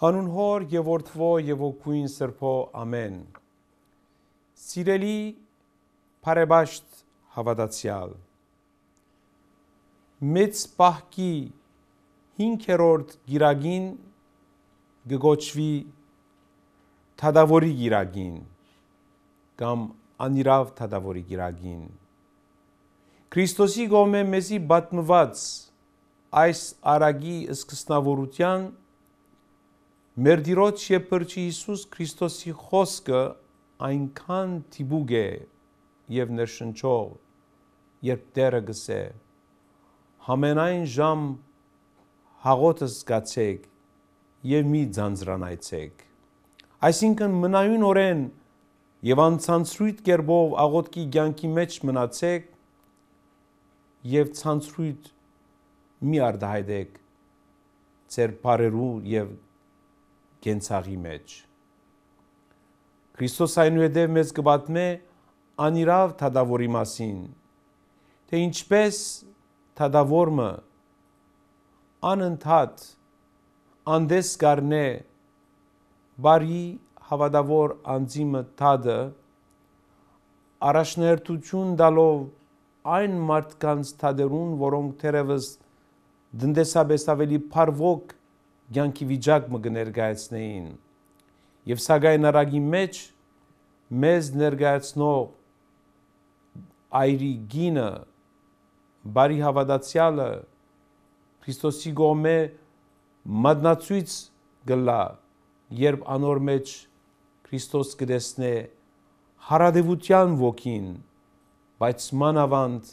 Հանուն հոր եւ որդվո եւ օգույն սրբո ամեն։ Սիրելի բարեբաշտ հավատացյալ։ Մեծ պահքի 5-րդ գիրագին գգոչվի թադավորի գիրագին կամ անիրավ թադավորի գիրագին։ Քրիստոսի գոմե մեզի բատմված այս արագի սկսնավորության մեր Տիրոջ եւ Փրկիչ Հիսուս Քրիստոսի խոսքը այնքան տիպուկ է եւ ներշնչող, երբ Տերը գսե համենայն ժամ հաղորդը զգացեք եւ մի ձանձրանայցեք։ Այսինքն մնայուն օրեն եւ անցանցրույթ կերբով աղոտքի ցանկի մեջ մնացեք եւ ցանցրույթ մի արդահայտեք ձեր բարերու եւ կենցաղի մեջ։ Քրիստոս այնուհետև մեզ կբատմե անիրավ թադավորի մասին, թե ինչպես թադավորը անընդհատ անդես կարնե բարի հավատավոր անձիմը թադը առաջնահերթություն դալով այն մարդկանց թադերուն, որոնք թերևս դնդեսաբես ավելի փարվոք կյանքի վիճակ մը կներկայացնեին։ Եվ սակայն արագի մեջ մեզ ներկայացնող այրի գինը բարի հավատացյալը Քրիստոսի գոմե մատնացույց գլա երբ անոր մեջ Քրիստոս կդեսնե հարադեվության ոգին բայց մանավանդ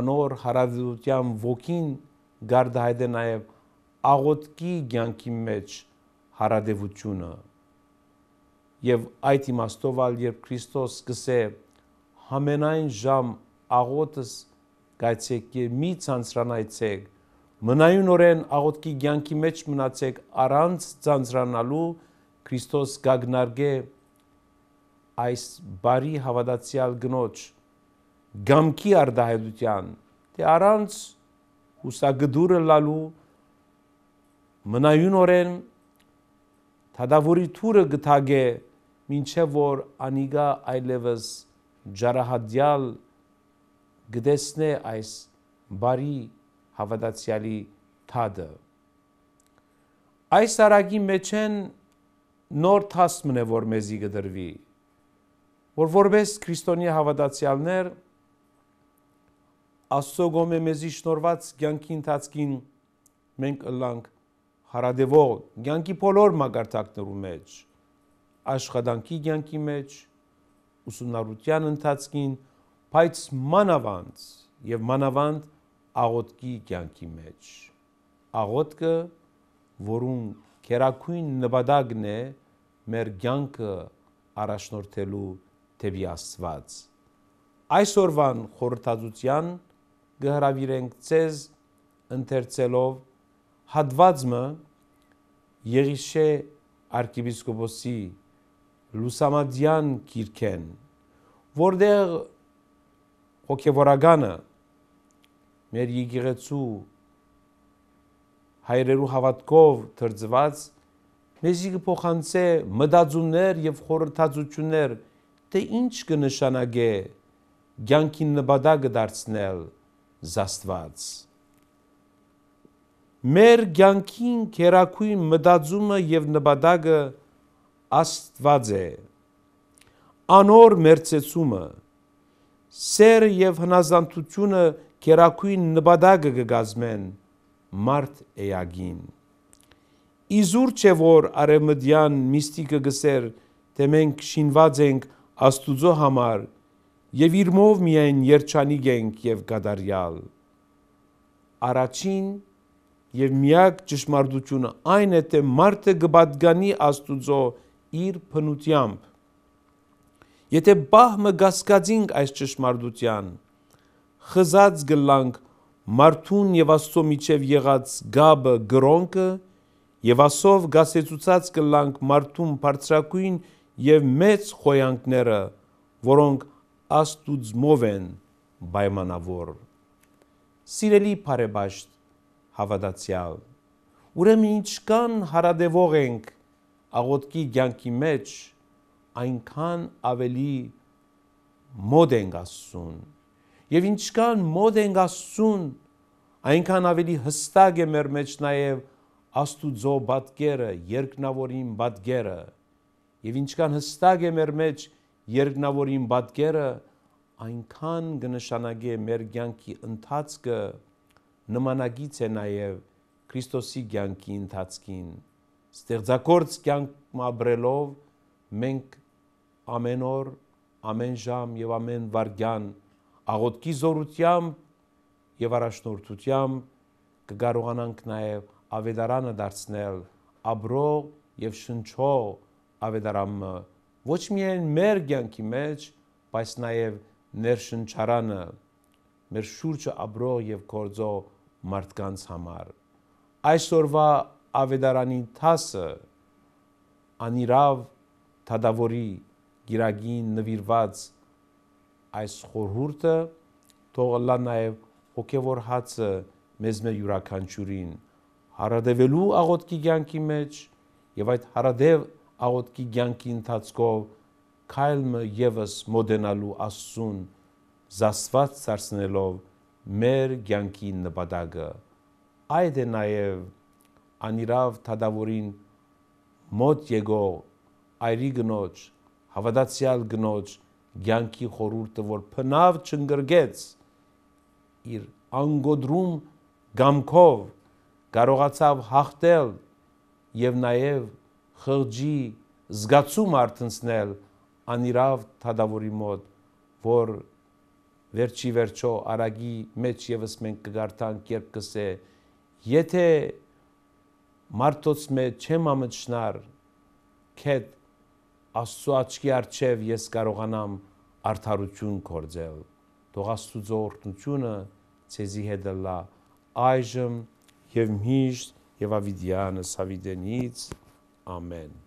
անոր հարադեվության ոգին գարդահայտ է նաև աղոտքի ցանկի մեջ հարադեվությունը եւ այդ իմաստով ալ երբ Քրիստոս սկսե համենայն ժամ աղոտս գայցեք եւ մի ցանցրանայցեք մնայունորեն աղոտքի ցանկի մեջ մնացեք առանց ցանցրանալու Քրիստոս գագնարգե այս բարի հավատացյալ գնոջ գամքի արդահայտության թե առանց հուսագդուրը լալու մնայունորեն թադավորի թուրը գտագե մինչև որ անիգա այլևս ջարահադյալ գտեսնե այս բարի հավատացյալի թադը այս արագի մեջ են նոր թասմն է որ մեզի գդրվի որ որպես քրիստոնյա հավատացյալներ աստծո գոմե մեզի շնորված ցանկի ընթացքին մենք ըլլանք հարադեվող ցանկի բոլոր մագարտակներու մեջ աշխատանքի ցանկի մեջ ուսումնառության ընթացքին բայց մանավանդ եւ մանավանդ աղոտքի ցանկի մեջ աղոտքը որուն քերակույն նպատակն է մեր ցանկը առաջնորդելու տեւի աստված այսօրվան խորհրդածության գհրավիրենք ցեզ ընթերցելով հատվածը Եղիշե arczepiskopոսի Լուսամադյան գիրքեն, որտեղ հոգևորականը մեր եկեղեցու հայրերու հավատքով դրձված մեզի կփոխանցե մտածումներ եւ խորհրդածություններ թե ինչ կնշանակե ցանկին նպատակը դարձնել զաստված մեր կյանքին կերակույն մտածումը եւ նպատակը Աստված է։ Անոր մերծեցումը, սերը եւ հնազանդությունը կերակույն նպատակը կգազմեն մարդ էագին։ Իզուր չէ որ արևմտյան միստիկը գսեր, թե մենք շինված ենք Աստուծո համար եւ իր մով միայն երջանիկ ենք եւ գադարյալ։ Առաջին եւ միակ ճշմարտությունը այն է թե մարդը կբադգանի Աստուծո իր փնությամբ եթե բահմը գասկածինք այս ճշմարտության խզած գլանք մարդուն եւ Աստծո միջև եղած գաբը գրոնկը եւ ասով գասեցուցած կլանք մարդուն բարձրակույն եւ մեծ խոյանքները որոնք աստուծմով են պայմանավոր սիրելի բարեբաշտ հավատացյալ։ Ուրեմն ինչքան հարադևող ենք աղոտքի ցանկի մեջ, այնքան ավելի մոդ ենք Աստծուն։ Եվ ինչքան մոդ ենք Աստծուն, այնքան ավելի հստակ է մեր մեջ նաև Աստուծո բատկերը, երկնավորին բատկերը։ Եվ ինչքան հստակ է մեր մեջ երկնավորին բատկերը, այնքան կնշանակի մեր ցանկի ընթացքը նմանագից է նաև Քրիստոսի կյանքի ընթացքին ստեղծագործ կյանք մաբրելով մենք ամեն օր ամեն ժամ եւ ամեն վարյան աղոտքի զորությամբ եւ առաջնորդությամբ կկարողանանք նաեւ ավետարանը դարձնել աբրո եւ շնչո ավետարանը ոչ միայն մեր կյանքի մեջ բայց նաեւ ներշնչարանը մեր շուրջը աբրո եւ կորձող մարդկանց համար։ Այսօրվա ավետարանի թասը անիրավ թադավորի գիրագին նվիրված այս խորհուրդը թողլա նաև հոգևոր հացը մեզ մեր յուրաքանչյուրին հարադևելու աղոտքի ցանկի մեջ եւ այդ հարադև աղոտքի ցանկի ընթացքով քայլը եւս մոդենալու աստծուն զասված ծարսնելով մեր ցանկի նպատակը այդ է նաև անիրավ թադավորին մոտ եկող այրի գնոջ հավատացյալ գնոջ ցանկի խորուրդը որ փնավ չընկրկեց իր անգոդրում գամքով կարողացավ հաղթել եւ նաեւ խղճի զգացում արտնցնել անիրավ թադավորի մոտ որ վերջի վերջո արագի մեջ եւս մենք կգարտանք երբ կսե եթե մարտոց մե չեմ ամճնար քեդ աստծո աչքի արչև ես կարողանամ արդարություն կործել թող աստծո օրհնությունը ցեզի հետ լա այժմ եւ միշտ եւ ավիդյանս ավիդենից ամեն